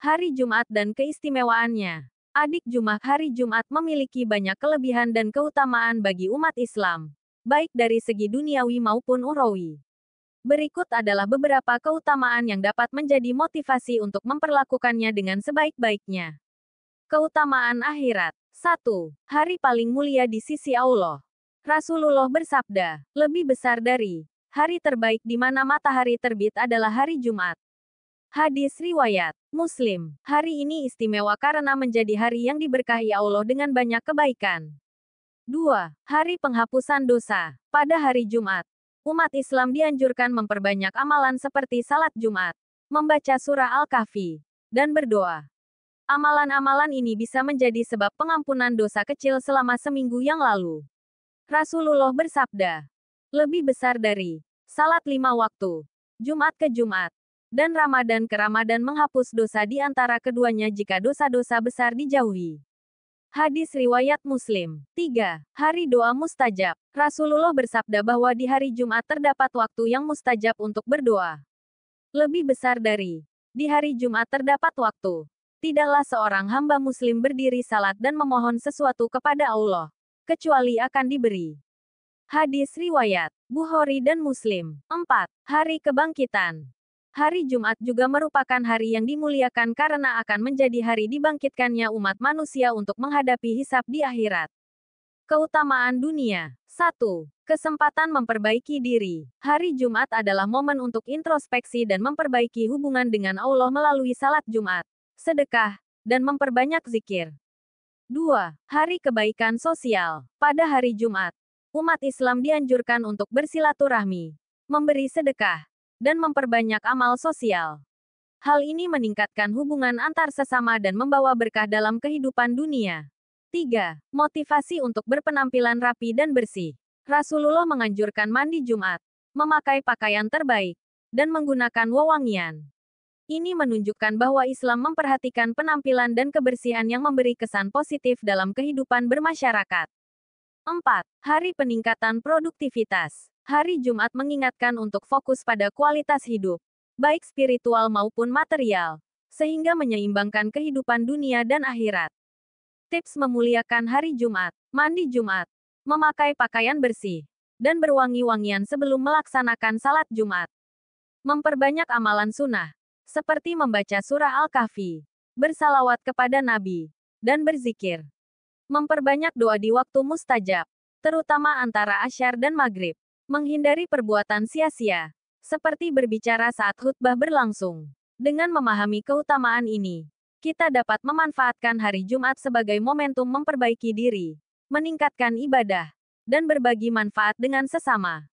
hari Jumat dan keistimewaannya. Adik Jumat hari Jumat memiliki banyak kelebihan dan keutamaan bagi umat Islam, baik dari segi duniawi maupun urawi. Berikut adalah beberapa keutamaan yang dapat menjadi motivasi untuk memperlakukannya dengan sebaik-baiknya. Keutamaan akhirat. 1. Hari paling mulia di sisi Allah. Rasulullah bersabda, lebih besar dari hari terbaik di mana matahari terbit adalah hari Jumat. Hadis Riwayat Muslim Hari ini istimewa karena menjadi hari yang diberkahi Allah dengan banyak kebaikan. 2. Hari Penghapusan Dosa Pada hari Jumat, umat Islam dianjurkan memperbanyak amalan seperti salat Jumat, membaca surah Al-Kahfi, dan berdoa. Amalan-amalan ini bisa menjadi sebab pengampunan dosa kecil selama seminggu yang lalu. Rasulullah bersabda, lebih besar dari salat lima waktu, Jumat ke Jumat, dan Ramadan ke Ramadan menghapus dosa di antara keduanya jika dosa-dosa besar dijauhi. Hadis Riwayat Muslim 3. Hari Doa Mustajab Rasulullah bersabda bahwa di hari Jumat terdapat waktu yang mustajab untuk berdoa. Lebih besar dari di hari Jumat terdapat waktu. Tidaklah seorang hamba muslim berdiri salat dan memohon sesuatu kepada Allah, kecuali akan diberi. Hadis Riwayat Bukhari dan Muslim 4. Hari Kebangkitan Hari Jumat juga merupakan hari yang dimuliakan karena akan menjadi hari dibangkitkannya umat manusia untuk menghadapi hisap di akhirat. Keutamaan dunia 1. Kesempatan memperbaiki diri. Hari Jumat adalah momen untuk introspeksi dan memperbaiki hubungan dengan Allah melalui salat Jumat, sedekah, dan memperbanyak zikir. 2. Hari Kebaikan Sosial. Pada hari Jumat, umat Islam dianjurkan untuk bersilaturahmi, memberi sedekah, dan memperbanyak amal sosial. Hal ini meningkatkan hubungan antar sesama dan membawa berkah dalam kehidupan dunia. 3. Motivasi untuk berpenampilan rapi dan bersih. Rasulullah menganjurkan mandi Jumat, memakai pakaian terbaik, dan menggunakan wewangian. Ini menunjukkan bahwa Islam memperhatikan penampilan dan kebersihan yang memberi kesan positif dalam kehidupan bermasyarakat. 4. Hari peningkatan produktivitas hari Jumat mengingatkan untuk fokus pada kualitas hidup, baik spiritual maupun material, sehingga menyeimbangkan kehidupan dunia dan akhirat. Tips memuliakan hari Jumat, mandi Jumat, memakai pakaian bersih, dan berwangi-wangian sebelum melaksanakan salat Jumat. Memperbanyak amalan sunnah, seperti membaca surah Al-Kahfi, bersalawat kepada Nabi, dan berzikir. Memperbanyak doa di waktu mustajab, terutama antara asyar dan maghrib. Menghindari perbuatan sia-sia, seperti berbicara saat khutbah berlangsung. Dengan memahami keutamaan ini, kita dapat memanfaatkan hari Jumat sebagai momentum memperbaiki diri, meningkatkan ibadah, dan berbagi manfaat dengan sesama.